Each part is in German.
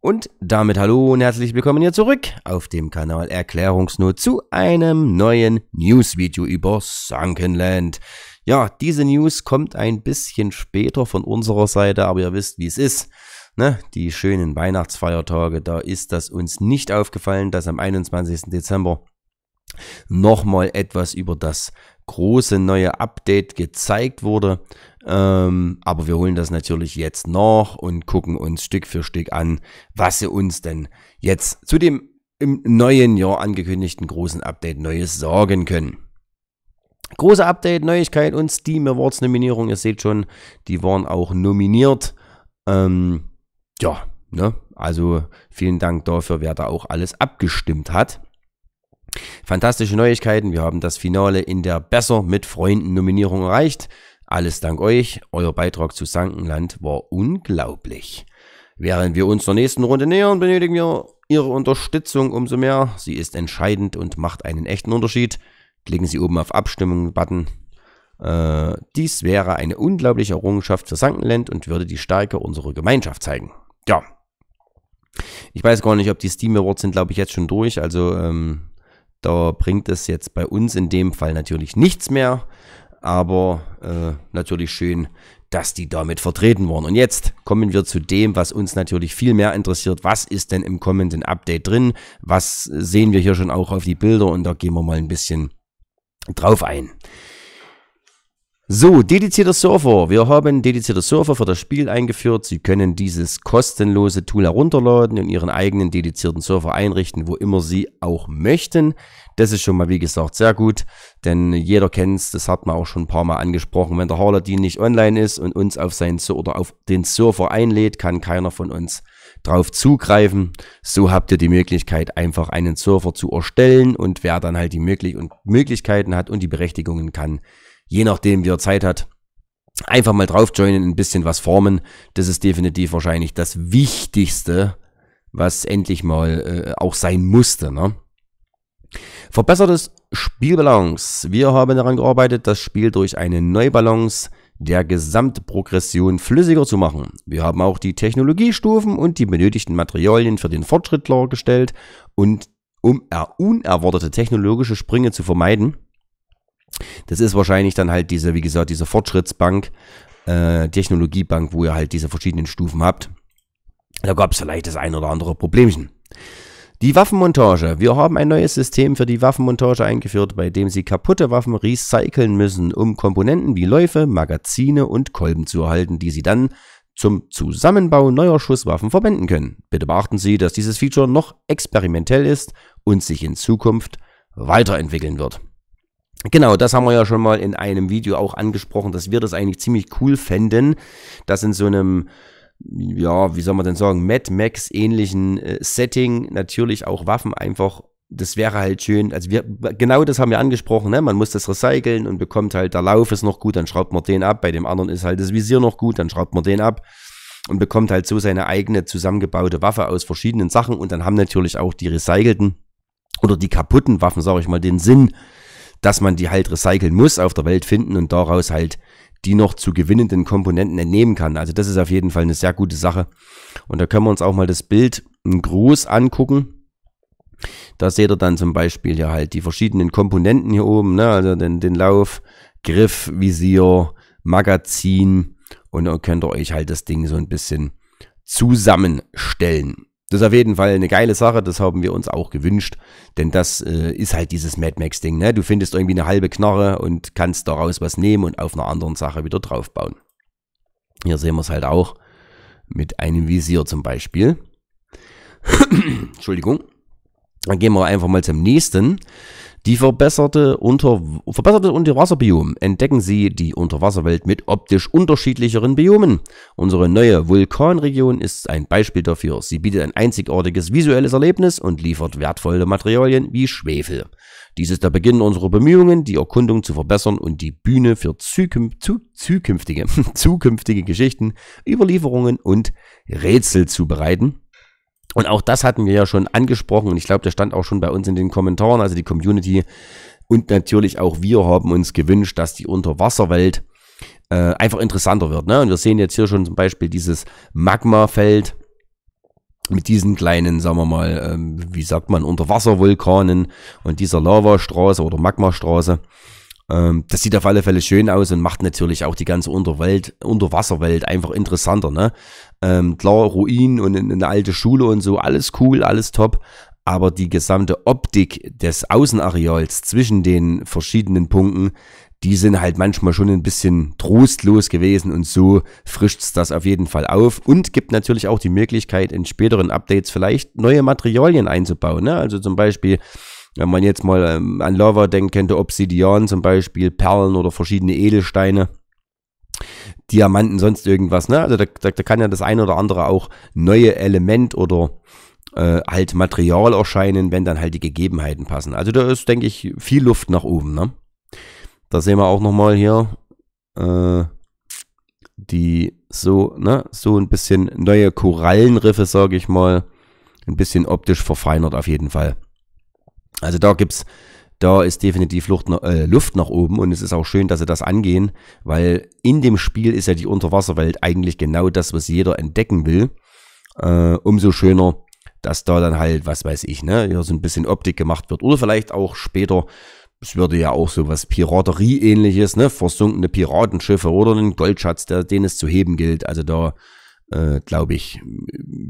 Und damit hallo und herzlich willkommen hier zurück auf dem Kanal Erklärungsnot zu einem neuen News-Video über Sunkenland. Ja, diese News kommt ein bisschen später von unserer Seite, aber ihr wisst, wie es ist. Ne? Die schönen Weihnachtsfeiertage, da ist das uns nicht aufgefallen, dass am 21. Dezember nochmal etwas über das große neue Update gezeigt wurde. Ähm, aber wir holen das natürlich jetzt noch und gucken uns Stück für Stück an, was sie uns denn jetzt zu dem im neuen Jahr angekündigten großen Update Neues sorgen können. Große Update, Neuigkeit und Steam Awards Nominierung. Ihr seht schon, die waren auch nominiert. Ähm, ja, ne? Also vielen Dank dafür, wer da auch alles abgestimmt hat. Fantastische Neuigkeiten. Wir haben das Finale in der Besser mit Freunden Nominierung erreicht. Alles dank euch. Euer Beitrag zu Sankenland war unglaublich. Während wir uns zur nächsten Runde nähern, benötigen wir Ihre Unterstützung umso mehr. Sie ist entscheidend und macht einen echten Unterschied. Klicken Sie oben auf Abstimmung-Button. Äh, dies wäre eine unglaubliche Errungenschaft für Sankenland und würde die Stärke unserer Gemeinschaft zeigen. Ja. Ich weiß gar nicht, ob die Steam Awards sind, glaube ich, jetzt schon durch. Also ähm, da bringt es jetzt bei uns in dem Fall natürlich nichts mehr aber äh, natürlich schön, dass die damit vertreten waren. Und jetzt kommen wir zu dem, was uns natürlich viel mehr interessiert. Was ist denn im kommenden Update drin? Was sehen wir hier schon auch auf die Bilder? Und da gehen wir mal ein bisschen drauf ein. So, dedizierter Server. Wir haben dedizierte Server für das Spiel eingeführt. Sie können dieses kostenlose Tool herunterladen und Ihren eigenen dedizierten Server einrichten, wo immer Sie auch möchten. Das ist schon mal, wie gesagt, sehr gut, denn jeder kennt's, das hat man auch schon ein paar Mal angesprochen. Wenn der Harladin nicht online ist und uns auf seinen oder auf den Server einlädt, kann keiner von uns drauf zugreifen. So habt ihr die Möglichkeit, einfach einen Server zu erstellen und wer dann halt die möglich und Möglichkeiten hat und die Berechtigungen kann, je nachdem, wie er Zeit hat, einfach mal drauf joinen, ein bisschen was formen. Das ist definitiv wahrscheinlich das Wichtigste, was endlich mal äh, auch sein musste. Ne? Verbessertes Spielbalance. Wir haben daran gearbeitet, das Spiel durch eine Neubalance der Gesamtprogression flüssiger zu machen. Wir haben auch die Technologiestufen und die benötigten Materialien für den Fortschritt klargestellt und um unerwartete technologische Sprünge zu vermeiden, das ist wahrscheinlich dann halt diese, wie gesagt, diese Fortschrittsbank, äh, Technologiebank, wo ihr halt diese verschiedenen Stufen habt. Da gab es vielleicht das ein oder andere Problemchen. Die Waffenmontage. Wir haben ein neues System für die Waffenmontage eingeführt, bei dem Sie kaputte Waffen recyceln müssen, um Komponenten wie Läufe, Magazine und Kolben zu erhalten, die Sie dann zum Zusammenbau neuer Schusswaffen verwenden können. Bitte beachten Sie, dass dieses Feature noch experimentell ist und sich in Zukunft weiterentwickeln wird. Genau, das haben wir ja schon mal in einem Video auch angesprochen, dass wir das eigentlich ziemlich cool fänden, dass in so einem, ja, wie soll man denn sagen, Mad Max ähnlichen äh, Setting natürlich auch Waffen einfach das wäre halt schön. Also wir, genau das haben wir angesprochen, ne? Man muss das recyceln und bekommt halt, der Lauf ist noch gut, dann schraubt man den ab. Bei dem anderen ist halt das Visier noch gut, dann schraubt man den ab und bekommt halt so seine eigene zusammengebaute Waffe aus verschiedenen Sachen. Und dann haben natürlich auch die recycelten oder die kaputten Waffen, sage ich mal, den Sinn, dass man die halt recyceln muss, auf der Welt finden und daraus halt die noch zu gewinnenden Komponenten entnehmen kann. Also das ist auf jeden Fall eine sehr gute Sache. Und da können wir uns auch mal das Bild groß angucken. Da seht ihr dann zum Beispiel ja halt die verschiedenen Komponenten hier oben, ne? also den, den Lauf, Griff, Visier, Magazin und dann könnt ihr euch halt das Ding so ein bisschen zusammenstellen. Das ist auf jeden Fall eine geile Sache, das haben wir uns auch gewünscht, denn das äh, ist halt dieses Mad Max-Ding. Ne? Du findest irgendwie eine halbe Knarre und kannst daraus was nehmen und auf einer anderen Sache wieder draufbauen. Hier sehen wir es halt auch mit einem Visier zum Beispiel. Entschuldigung. Dann gehen wir einfach mal zum nächsten. Die verbesserte unter, verbesserte Unterwasserbiom entdecken Sie die Unterwasserwelt mit optisch unterschiedlicheren Biomen. Unsere neue Vulkanregion ist ein Beispiel dafür. Sie bietet ein einzigartiges visuelles Erlebnis und liefert wertvolle Materialien wie Schwefel. Dies ist der Beginn unserer Bemühungen, die Erkundung zu verbessern und die Bühne für zukün zu zukünftige, zukünftige Geschichten, Überlieferungen und Rätsel zu bereiten und auch das hatten wir ja schon angesprochen und ich glaube, der stand auch schon bei uns in den Kommentaren, also die Community und natürlich auch wir haben uns gewünscht, dass die Unterwasserwelt äh, einfach interessanter wird. Ne? Und wir sehen jetzt hier schon zum Beispiel dieses Magmafeld mit diesen kleinen, sagen wir mal, ähm, wie sagt man, Unterwasservulkanen und dieser Lavastraße oder Magmastraße. Ähm, das sieht auf alle Fälle schön aus und macht natürlich auch die ganze Unterwelt, Unterwasserwelt einfach interessanter. Ne? Ähm, klar, Ruinen und eine alte Schule und so, alles cool, alles top aber die gesamte Optik des Außenareals zwischen den verschiedenen Punkten, die sind halt manchmal schon ein bisschen trostlos gewesen und so frischt das auf jeden Fall auf und gibt natürlich auch die Möglichkeit, in späteren Updates vielleicht neue Materialien einzubauen. Ne? Also zum Beispiel wenn man jetzt mal ähm, an Lava denkt, könnte Obsidian zum Beispiel, Perlen oder verschiedene Edelsteine, Diamanten, sonst irgendwas. Ne? Also da, da, da kann ja das eine oder andere auch neue Element oder äh, halt Material erscheinen, wenn dann halt die Gegebenheiten passen. Also da ist, denke ich, viel Luft nach oben. Ne? Da sehen wir auch nochmal hier äh, die so, ne, so ein bisschen neue Korallenriffe, sage ich mal. Ein bisschen optisch verfeinert auf jeden Fall. Also da gibt's, da ist definitiv Luft, äh, Luft nach oben und es ist auch schön, dass sie das angehen, weil in dem Spiel ist ja die Unterwasserwelt eigentlich genau das, was jeder entdecken will. Äh, umso schöner, dass da dann halt, was weiß ich, ne, hier so ein bisschen Optik gemacht wird. Oder vielleicht auch später, es würde ja auch so was Piraterie-ähnliches, ne, versunkene Piratenschiffe oder einen Goldschatz, der, den es zu heben gilt. Also da, äh, glaube ich,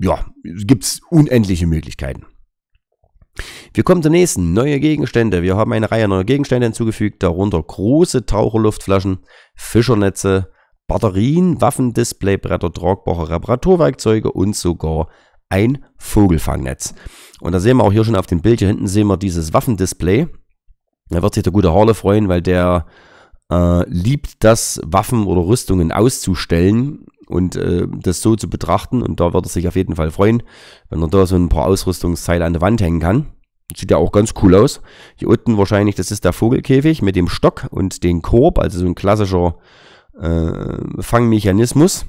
ja, gibt's unendliche Möglichkeiten. Wir kommen zum nächsten. Neue Gegenstände. Wir haben eine Reihe neuer Gegenstände hinzugefügt, darunter große Taucherluftflaschen, Fischernetze, Batterien, Waffendisplaybretter, tragbare Reparaturwerkzeuge und sogar ein Vogelfangnetz. Und da sehen wir auch hier schon auf dem Bild, hier hinten sehen wir dieses Waffendisplay. Da wird sich der gute Harle freuen, weil der äh, liebt das, Waffen oder Rüstungen auszustellen und äh, das so zu betrachten. Und da wird er sich auf jeden Fall freuen, wenn er da so ein paar Ausrüstungsteile an der Wand hängen kann. Sieht ja auch ganz cool aus. Hier unten wahrscheinlich, das ist der Vogelkäfig mit dem Stock und den Korb, also so ein klassischer äh, Fangmechanismus.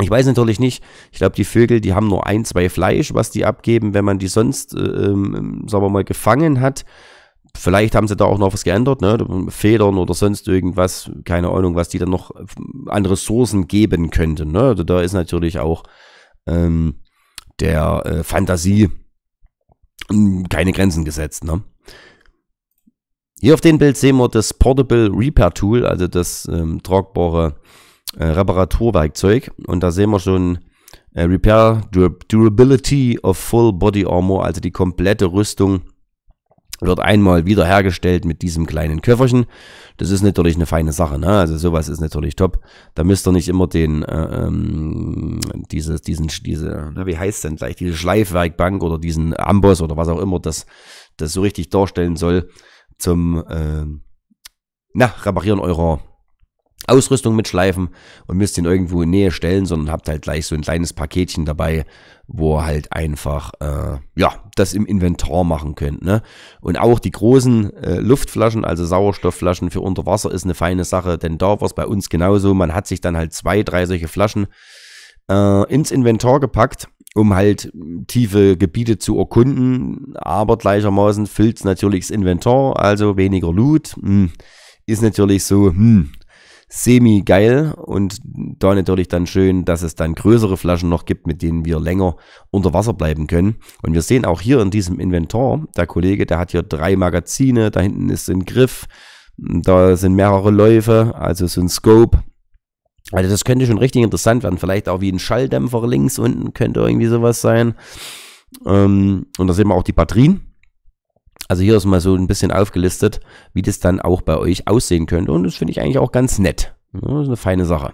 Ich weiß natürlich nicht, ich glaube, die Vögel, die haben nur ein, zwei Fleisch, was die abgeben, wenn man die sonst, äh, ähm, sagen wir mal, gefangen hat. Vielleicht haben sie da auch noch was geändert, ne? Federn oder sonst irgendwas, keine Ahnung, was die dann noch äh, an Ressourcen geben könnten. Ne? Also da ist natürlich auch ähm, der äh, Fantasie hm, keine Grenzen gesetzt. Ne? Hier auf dem Bild sehen wir das Portable Repair Tool, also das ähm, tragbare äh, Reparaturwerkzeug. Und da sehen wir schon äh, Repair Durability of Full Body Armor, also die komplette Rüstung wird einmal wiederhergestellt mit diesem kleinen Köfferchen. Das ist natürlich eine feine Sache. Ne? Also sowas ist natürlich top. Da müsst ihr nicht immer den, äh, ähm, dieses, diesen, diese, wie heißt denn gleich, diese Schleifwerkbank oder diesen Amboss oder was auch immer das, das so richtig darstellen soll zum, äh, na, reparieren eurer Ausrüstung mitschleifen und müsst ihn irgendwo in Nähe stellen, sondern habt halt gleich so ein kleines Paketchen dabei, wo ihr halt einfach äh, ja das im Inventar machen könnt. Ne? Und auch die großen äh, Luftflaschen, also Sauerstoffflaschen für Unterwasser, ist eine feine Sache, denn da war es bei uns genauso. Man hat sich dann halt zwei, drei solche Flaschen äh, ins Inventar gepackt um halt hm, tiefe Gebiete zu erkunden, aber gleichermaßen füllt natürlich das Inventar, also weniger Loot. Hm. Ist natürlich so, hm, semi-geil und da natürlich dann schön, dass es dann größere Flaschen noch gibt, mit denen wir länger unter Wasser bleiben können. Und wir sehen auch hier in diesem Inventar, der Kollege, der hat hier drei Magazine, da hinten ist ein Griff, da sind mehrere Läufe, also so ein Scope. Also das könnte schon richtig interessant werden. Vielleicht auch wie ein Schalldämpfer links unten könnte irgendwie sowas sein. Ähm, und da sehen wir auch die Batterien. Also hier ist mal so ein bisschen aufgelistet, wie das dann auch bei euch aussehen könnte. Und das finde ich eigentlich auch ganz nett. das ist eine feine Sache.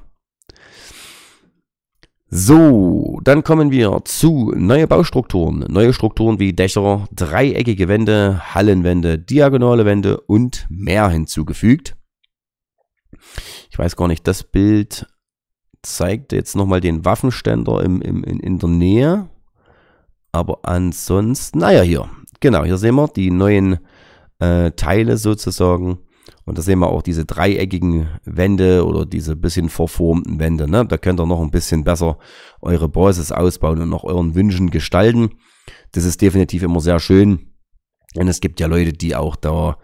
So, dann kommen wir zu neue Baustrukturen. Neue Strukturen wie Dächer, dreieckige Wände, Hallenwände, diagonale Wände und mehr hinzugefügt. Ich weiß gar nicht, das Bild zeigt jetzt nochmal den Waffenständer im, im, in der Nähe. Aber ansonsten, naja, hier. Genau, hier sehen wir die neuen äh, Teile sozusagen. Und da sehen wir auch diese dreieckigen Wände oder diese bisschen verformten Wände. Ne? Da könnt ihr noch ein bisschen besser eure Basis ausbauen und nach euren Wünschen gestalten. Das ist definitiv immer sehr schön. Und es gibt ja Leute, die auch da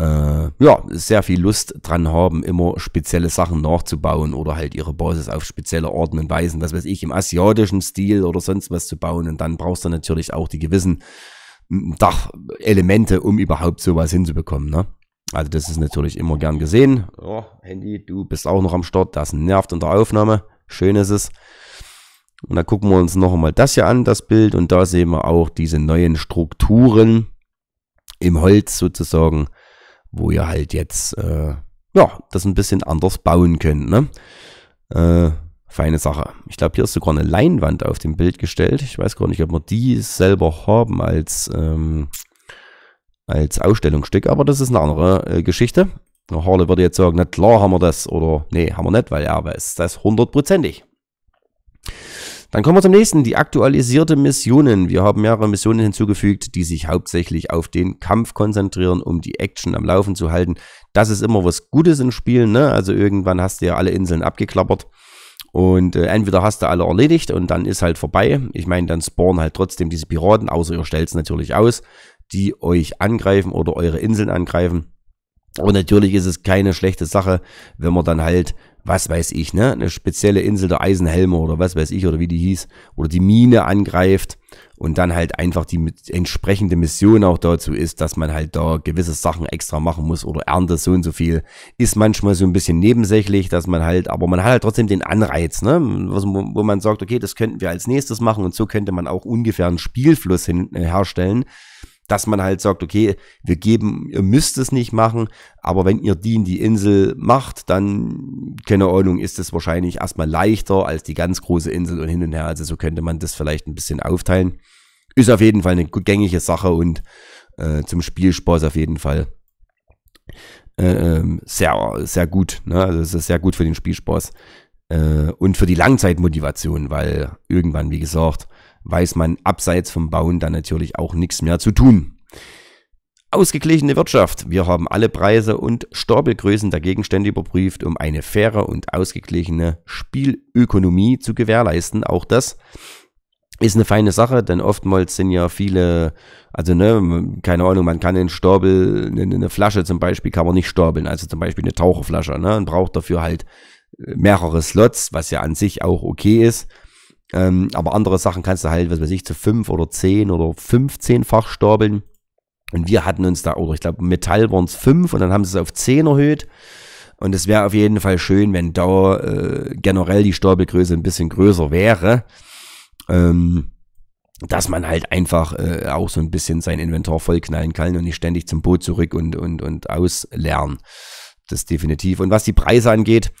äh, ja, sehr viel Lust dran haben, immer spezielle Sachen nachzubauen oder halt ihre Basis auf spezielle Orten und Weisen, was weiß ich, im asiatischen Stil oder sonst was zu bauen. Und dann brauchst du natürlich auch die gewissen Dachelemente, um überhaupt sowas hinzubekommen. Ne? Also das ist natürlich immer gern gesehen. Oh, Handy, du bist auch noch am Start, das nervt in der Aufnahme. Schön ist es. Und dann gucken wir uns noch einmal das hier an, das Bild. Und da sehen wir auch diese neuen Strukturen im Holz sozusagen, wo ihr halt jetzt äh, ja, das ein bisschen anders bauen könnt. Ne? Äh, Feine Sache. Ich glaube, hier ist sogar eine Leinwand auf dem Bild gestellt. Ich weiß gar nicht, ob wir die selber haben als, ähm, als Ausstellungsstück, aber das ist eine andere äh, Geschichte. Der Harley würde jetzt sagen, na klar haben wir das oder nee, haben wir nicht, weil er weiß das ist hundertprozentig. Dann kommen wir zum nächsten, die aktualisierte Missionen. Wir haben mehrere Missionen hinzugefügt, die sich hauptsächlich auf den Kampf konzentrieren, um die Action am Laufen zu halten. Das ist immer was Gutes in Spielen, ne? Also irgendwann hast du ja alle Inseln abgeklappert. Und äh, entweder hast du alle erledigt und dann ist halt vorbei. Ich meine, dann spawnen halt trotzdem diese Piraten, außer ihr stellt es natürlich aus, die euch angreifen oder eure Inseln angreifen. Und natürlich ist es keine schlechte Sache, wenn man dann halt was weiß ich, ne, eine spezielle Insel der Eisenhelme oder was weiß ich oder wie die hieß, oder die Mine angreift und dann halt einfach die entsprechende Mission auch dazu ist, dass man halt da gewisse Sachen extra machen muss oder Ernte so und so viel, ist manchmal so ein bisschen nebensächlich, dass man halt, aber man hat halt trotzdem den Anreiz, ne, wo man sagt, okay, das könnten wir als nächstes machen und so könnte man auch ungefähr einen Spielfluss hin, äh, herstellen, dass man halt sagt, okay, wir geben, ihr müsst es nicht machen, aber wenn ihr die in die Insel macht, dann, keine Ahnung, ist es wahrscheinlich erstmal leichter als die ganz große Insel und hin und her. Also so könnte man das vielleicht ein bisschen aufteilen. Ist auf jeden Fall eine gängige Sache und äh, zum Spielspaß auf jeden Fall äh, ähm, sehr, sehr gut. Ne? Also es ist sehr gut für den Spielspaß äh, und für die Langzeitmotivation, weil irgendwann, wie gesagt, weiß man abseits vom Bauen dann natürlich auch nichts mehr zu tun. Ausgeglichene Wirtschaft. Wir haben alle Preise und Stapelgrößen der Gegenstände überprüft, um eine faire und ausgeglichene Spielökonomie zu gewährleisten. Auch das ist eine feine Sache, denn oftmals sind ja viele, also ne, keine Ahnung, man kann einen Stapel, ne, ne, eine Flasche zum Beispiel, kann man nicht stapeln, also zum Beispiel eine Taucherflasche, ne, und braucht dafür halt mehrere Slots, was ja an sich auch okay ist. Ähm, aber andere Sachen kannst du halt, was weiß ich, zu 5 oder 10 oder 15-fach stapeln. Und wir hatten uns da, oder ich glaube, Metall waren es 5 und dann haben sie es auf 10 erhöht. Und es wäre auf jeden Fall schön, wenn da äh, generell die Stapelgröße ein bisschen größer wäre. Ähm, dass man halt einfach äh, auch so ein bisschen sein Inventar vollknallen kann und nicht ständig zum Boot zurück und, und, und auslernen. Das definitiv. Und was die Preise angeht,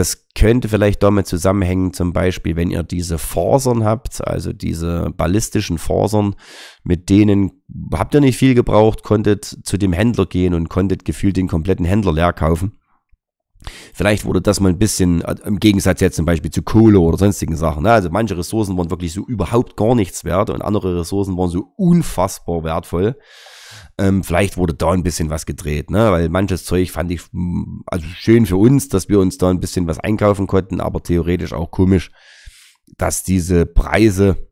das könnte vielleicht damit zusammenhängen, zum Beispiel, wenn ihr diese Forsern habt, also diese ballistischen Forsern, mit denen habt ihr nicht viel gebraucht, konntet zu dem Händler gehen und konntet gefühlt den kompletten Händler leer kaufen. Vielleicht wurde das mal ein bisschen, äh, im Gegensatz jetzt zum Beispiel zu Kohle oder sonstigen Sachen. Ne? Also manche Ressourcen waren wirklich so überhaupt gar nichts wert und andere Ressourcen waren so unfassbar wertvoll. Ähm, vielleicht wurde da ein bisschen was gedreht, ne? Weil manches Zeug fand ich mm, also schön für uns, dass wir uns da ein bisschen was einkaufen konnten, aber theoretisch auch komisch, dass diese Preise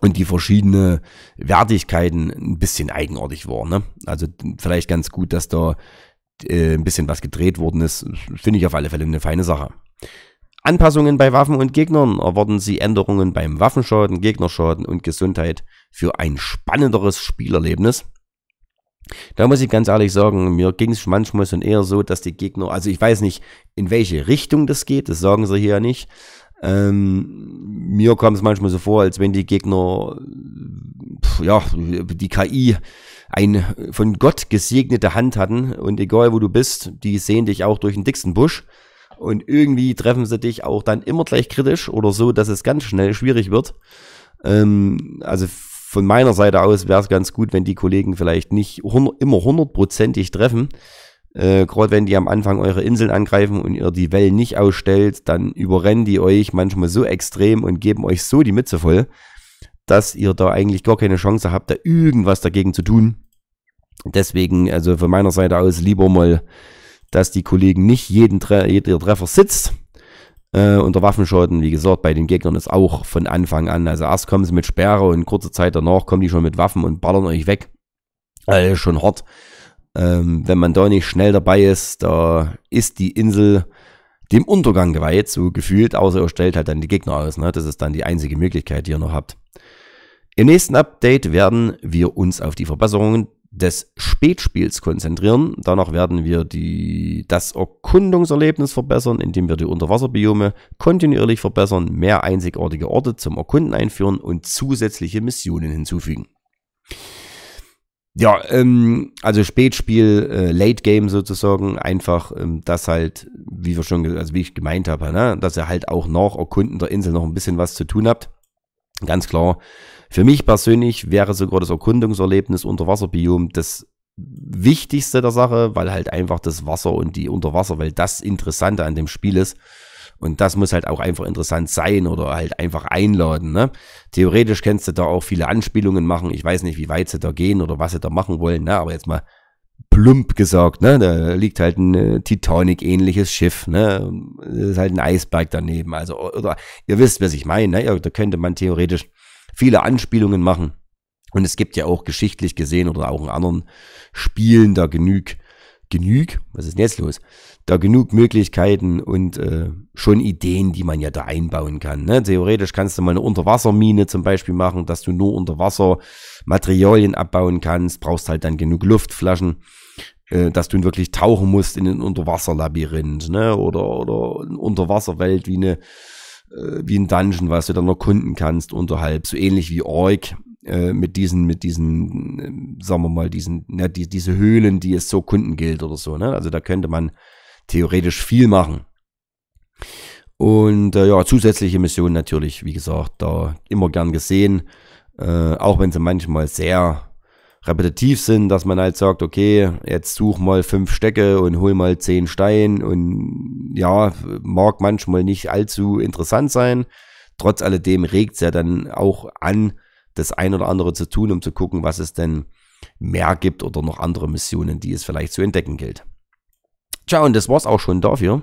und die verschiedenen Wertigkeiten ein bisschen eigenartig waren. Ne? Also vielleicht ganz gut, dass da äh, ein bisschen was gedreht worden ist. Finde ich auf alle Fälle eine feine Sache. Anpassungen bei Waffen und Gegnern erwarten Sie Änderungen beim Waffenschaden, Gegnerschaden und Gesundheit für ein spannenderes Spielerlebnis. Da muss ich ganz ehrlich sagen, mir ging es manchmal schon eher so, dass die Gegner, also ich weiß nicht, in welche Richtung das geht, das sagen sie hier ja nicht. Ähm, mir kam es manchmal so vor, als wenn die Gegner, pf, ja, die KI ein von Gott gesegnete Hand hatten und egal wo du bist, die sehen dich auch durch den dicksten Busch und irgendwie treffen sie dich auch dann immer gleich kritisch oder so, dass es ganz schnell schwierig wird. Ähm, also von meiner Seite aus wäre es ganz gut, wenn die Kollegen vielleicht nicht immer hundertprozentig treffen. Äh, Gerade wenn die am Anfang eure Inseln angreifen und ihr die Wellen nicht ausstellt, dann überrennen die euch manchmal so extrem und geben euch so die Mütze voll, dass ihr da eigentlich gar keine Chance habt, da irgendwas dagegen zu tun. Deswegen, also von meiner Seite aus, lieber mal, dass die Kollegen nicht jeden Tre jeder Treffer sitzt, äh, und der Waffenschaden, wie gesagt, bei den Gegnern ist auch von Anfang an. Also erst kommen sie mit Sperre und kurze Zeit danach kommen die schon mit Waffen und ballern euch weg. Also schon hart. Ähm, wenn man da nicht schnell dabei ist, da ist die Insel dem Untergang geweiht, so gefühlt, außer ihr stellt halt dann die Gegner aus. Ne? Das ist dann die einzige Möglichkeit, die ihr noch habt. Im nächsten Update werden wir uns auf die Verbesserungen des Spätspiels konzentrieren. Danach werden wir die, das Erkundungserlebnis verbessern, indem wir die Unterwasserbiome kontinuierlich verbessern, mehr einzigartige Orte zum Erkunden einführen und zusätzliche Missionen hinzufügen. Ja, ähm, also Spätspiel, äh, Late Game sozusagen, einfach ähm, das halt, wie wir schon, also wie ich gemeint habe, ne, dass ihr halt auch nach Erkunden der Insel noch ein bisschen was zu tun habt. Ganz klar, für mich persönlich wäre sogar das Erkundungserlebnis Unterwasserbiom das Wichtigste der Sache, weil halt einfach das Wasser und die Unterwasserwelt das Interessante an dem Spiel ist. Und das muss halt auch einfach interessant sein oder halt einfach einladen. Ne? Theoretisch kannst du da auch viele Anspielungen machen. Ich weiß nicht, wie weit sie da gehen oder was sie da machen wollen. Ne? Aber jetzt mal plump gesagt, ne? Da liegt halt ein äh, Titanic-ähnliches Schiff, ne? ist halt ein Eisberg daneben. Also, oder, ihr wisst, was ich meine, ne? Ja, da könnte man theoretisch viele Anspielungen machen. Und es gibt ja auch geschichtlich gesehen oder auch in anderen Spielen da genüg, genüg, was ist denn jetzt los? da genug Möglichkeiten und äh, schon Ideen, die man ja da einbauen kann. Ne? Theoretisch kannst du mal eine Unterwassermine zum Beispiel machen, dass du nur unter Wasser Materialien abbauen kannst, brauchst halt dann genug Luftflaschen, äh, dass du wirklich tauchen musst in ein Unterwasserlabyrinth ne? oder, oder eine Unterwasserwelt wie eine äh, wie ein Dungeon, was du dann erkunden kannst unterhalb, so ähnlich wie Org, äh, mit diesen, mit diesen, ähm, sagen wir mal, diesen, ne, die, diese Höhlen, die es so Kunden gilt oder so, ne? Also da könnte man theoretisch viel machen. Und äh, ja, zusätzliche Missionen natürlich, wie gesagt, da immer gern gesehen. Äh, auch wenn sie manchmal sehr repetitiv sind, dass man halt sagt, okay, jetzt such mal fünf Stecke und hol mal zehn Steine und ja, mag manchmal nicht allzu interessant sein. Trotz alledem regt es ja dann auch an, das ein oder andere zu tun, um zu gucken, was es denn mehr gibt oder noch andere Missionen, die es vielleicht zu entdecken gilt. Tja, und das war's auch schon dafür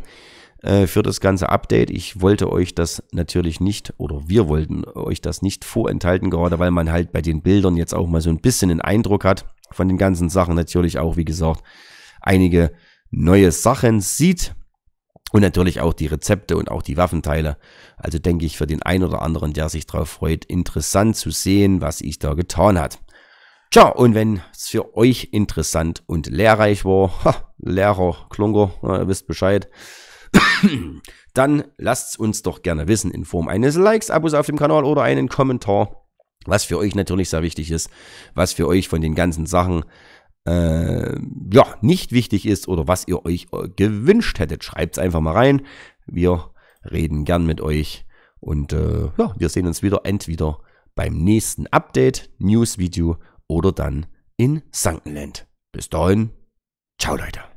äh, für das ganze Update. Ich wollte euch das natürlich nicht, oder wir wollten euch das nicht vorenthalten, gerade weil man halt bei den Bildern jetzt auch mal so ein bisschen einen Eindruck hat von den ganzen Sachen. Natürlich auch, wie gesagt, einige neue Sachen sieht. Und natürlich auch die Rezepte und auch die Waffenteile. Also denke ich für den einen oder anderen, der sich darauf freut, interessant zu sehen, was ich da getan hat. Tja, und wenn es für euch interessant und lehrreich war, ha, Lehrer, Klunker, ihr wisst Bescheid, dann lasst es uns doch gerne wissen in Form eines Likes, Abos auf dem Kanal oder einen Kommentar, was für euch natürlich sehr wichtig ist, was für euch von den ganzen Sachen äh, ja, nicht wichtig ist oder was ihr euch äh, gewünscht hättet. Schreibt es einfach mal rein. Wir reden gern mit euch und äh, ja, wir sehen uns wieder entweder beim nächsten Update, News-Video oder dann in Sankenland. Bis dahin, ciao Leute.